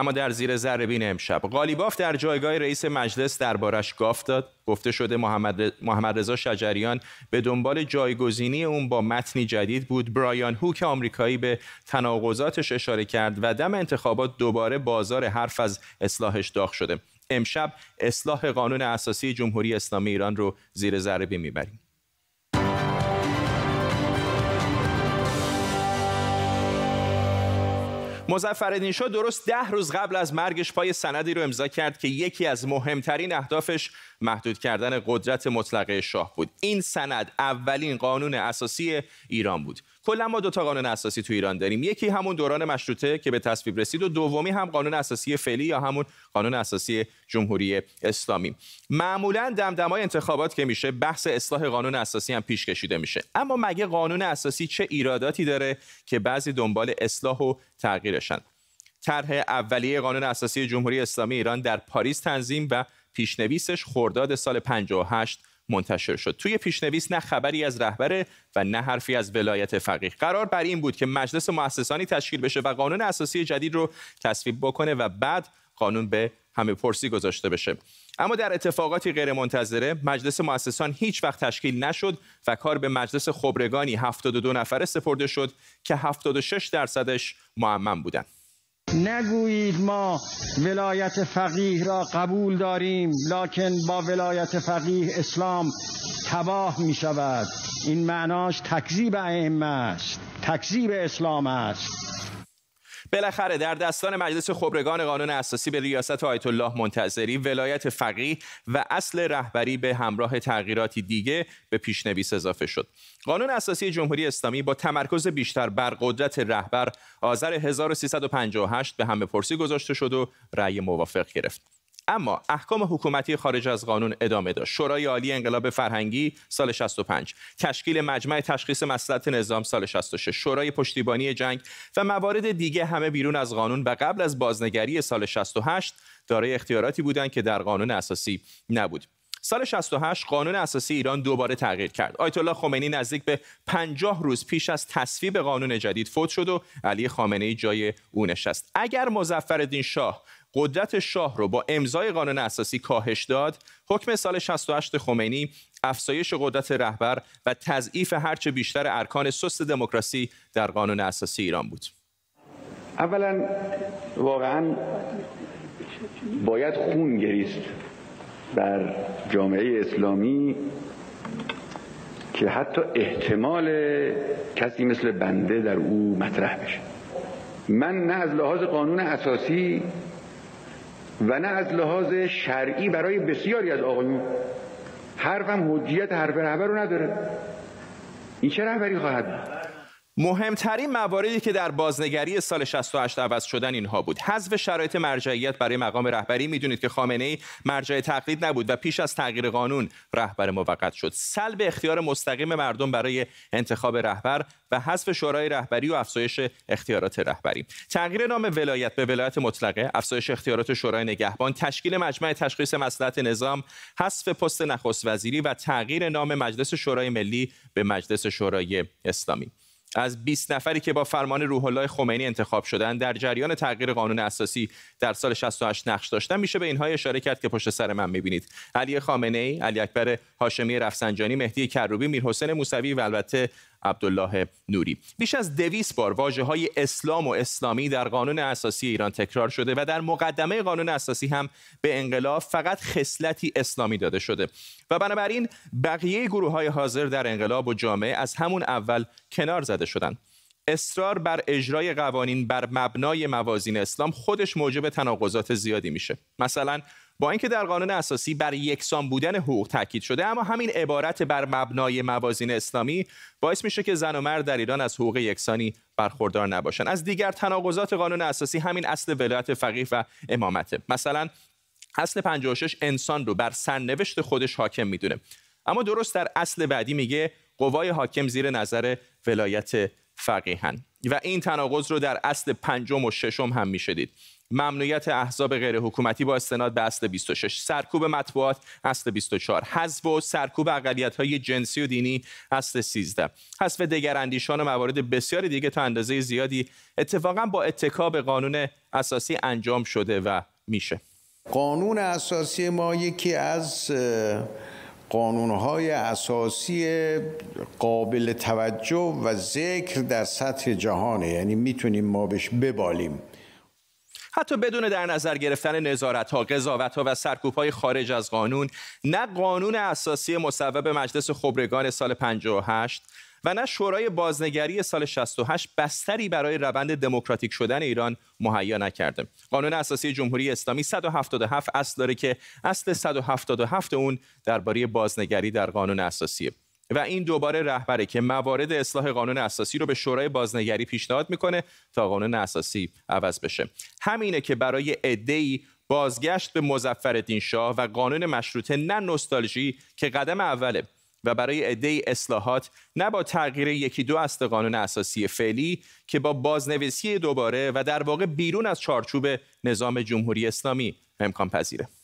اما در زیر ذره امشب قالیباف در جایگاه رئیس مجلس دربارش گاف داد گفته شده محمد, محمد رضا شجریان به دنبال جایگزینی اون با متنی جدید بود برایان هوک آمریکایی به تناقضاتش اشاره کرد و دم انتخابات دوباره بازار حرف از اصلاحش داغ شده امشب اصلاح قانون اساسی جمهوری اسلامی ایران رو زیر ذره بین میبریم مظفرالدین شاه درست ده روز قبل از مرگش پای سندی رو امضا کرد که یکی از مهمترین اهدافش محدود کردن قدرت مطلق شاه بود این سند اولین قانون اساسی ایران بود کلا ما دو تا قانون اساسی تو ایران داریم یکی همون دوران مشروطه که به تصویب رسید و دومی هم قانون اساسی فعلی یا همون قانون اساسی جمهوری اسلامی معمولا دمدمای انتخابات که میشه بحث اصلاح قانون اساسی هم پیش کشیده میشه اما مگه قانون اساسی چه ایراداتی داره که بعضی دنبال اصلاح و تغییرشن طرح اولیه قانون اساسی جمهوری اسلامی ایران در پاریس تنظیم و پیشنویسش خرداد سال 58 منتشر شد توی پیشنویس نه خبری از رهبره و نه حرفی از ولایت فقیه قرار بر این بود که مجلس مؤسسانی تشکیل بشه و قانون اساسی جدید رو تصویب بکنه و بعد قانون به همه پرسی گذاشته بشه اما در اتفاقاتی غیرمنتظره مجلس مؤسسان هیچ وقت تشکیل نشد و کار به مجلس خبرگانی 72 نفره سپرده شد که 76 درصدش معمم بودند نگویید ما ولایت فقیه را قبول داریم لکن با ولایت فقیه اسلام تباه می شود این معناش تکذیب ائمه است تکذیب اسلام است بالاخره در دستان مجلس خبرگان قانون اساسی به ریاست آیت الله منتظری ولایت فقیه و اصل رهبری به همراه تغییراتی دیگه به پیشنویس اضافه شد قانون اساسی جمهوری اسلامی با تمرکز بیشتر بر قدرت رهبر آذر 1358 به همه پرسی گذاشته شد و رأی موافق گرفت اما احکام حکومتی خارج از قانون ادامه داشت شورای عالی انقلاب فرهنگی سال 65 تشکیل مجمع تشخیص مصلحت نظام سال 66 شورای پشتیبانی جنگ و موارد دیگه همه بیرون از قانون و قبل از بازنگری سال 68 دارای اختیاراتی بودند که در قانون اساسی نبود سال 68 قانون اساسی ایران دوباره تغییر کرد آیت الله خمینی نزدیک به 50 روز پیش از تصویب قانون جدید فوت شد و علی خامنه ای جای او نشست اگر مظفرالدین شاه قدرت شاه رو با امضای قانون اساسی کاهش داد حکم سال 68 خمینی افزایش قدرت رهبر و تضعیف هرچه بیشتر ارکان سست دموکراسی در قانون اساسی ایران بود اولا واقعا باید خون گریست بر جامعه اسلامی که حتی احتمال کسی مثل بنده در او مطرح بشه من نه از لحاظ قانون اساسی و نه از لحاظ شرعی برای بسیاری از آقایون حرفم حجیت حرف رهبر رو نداره این چه رهبری خواهد بود مهمترین مواردی که در بازنگری سال 68 عوض شدن اینها بود حذف شرایط مرجعیت برای مقام رهبری میدونید که خامنه ای مرجع تقلید نبود و پیش از تغییر قانون رهبر موقت شد سلب اختیار مستقیم مردم برای انتخاب رهبر و حذف شورای رهبری و افزایش اختیارات رهبری تغییر نام ولایت به ولایت مطلقه افزایش اختیارات شورای نگهبان تشکیل مجمع تشخیص مصلحت نظام حذف پست نخست وزیری و تغییر نام مجلس شورای ملی به مجلس شورای اسلامی از 20 نفری که با فرمان روح الله خمینی انتخاب شدن در جریان تغییر قانون اساسی در سال 68 نقش داشتن میشه به اینها اشاره کرد که پشت سر من میبینید علی خامنه ای علی اکبر هاشمی رفسنجانی مهدی کروبی میرحسین موسوی و البته عبدالله نوری بیش از دویست بار واجه های اسلام و اسلامی در قانون اساسی ایران تکرار شده و در مقدمه قانون اساسی هم به انقلاب فقط خصلتی اسلامی داده شده و بنابراین بقیه گروه های حاضر در انقلاب و جامعه از همون اول کنار زده شدند اصرار بر اجرای قوانین بر مبنای موازین اسلام خودش موجب تناقضات زیادی میشه مثلا با اینکه در قانون اساسی بر یکسان بودن حقوق تاکید شده اما همین عبارت بر مبنای موازین اسلامی باعث میشه که زن و مرد در ایران از حقوق یکسانی برخوردار نباشند از دیگر تناقضات قانون اساسی همین اصل ولایت فقیه و امامته مثلا اصل 56 انسان رو بر سرنوشت خودش حاکم میدونه اما درست در اصل بعدی میگه قوای حاکم زیر نظر ولایت فقیهن و این تناقض رو در اصل پنجم و ششم هم میشدید ممنوعیت احزاب غیر حکومتی با استناد به اصل 26 سرکوب مطبوعات اصل 24 حذف و سرکوب اقلیت های جنسی و دینی اصل 13 حذف دگراندیشان و موارد بسیاری دیگه تا اندازه زیادی اتفاقا با اتکا به قانون اساسی انجام شده و میشه قانون اساسی ما یکی از قانونهای اساسی قابل توجه و ذکر در سطح جهانه یعنی میتونیم ما بهش ببالیم حتی بدون در نظر گرفتن نظارت ها، قضاوت و سرکوب های خارج از قانون نه قانون اساسی مصوب مجلس خبرگان سال 58 و نه شورای بازنگری سال 68 بستری برای روند دموکراتیک شدن ایران مهیا نکرده قانون اساسی جمهوری اسلامی 177 اصل داره که اصل 177 اون درباره بازنگری در قانون اساسیه و این دوباره رهبره که موارد اصلاح قانون اساسی رو به شورای بازنگری پیشنهاد میکنه تا قانون اساسی عوض بشه همینه که برای عده‌ای بازگشت به مزفر شاه و قانون مشروطه نه نوستالژی که قدم اوله و برای عده اصلاحات نه با تغییر یکی دو اصل قانون اساسی فعلی که با بازنویسی دوباره و در واقع بیرون از چارچوب نظام جمهوری اسلامی امکان پذیره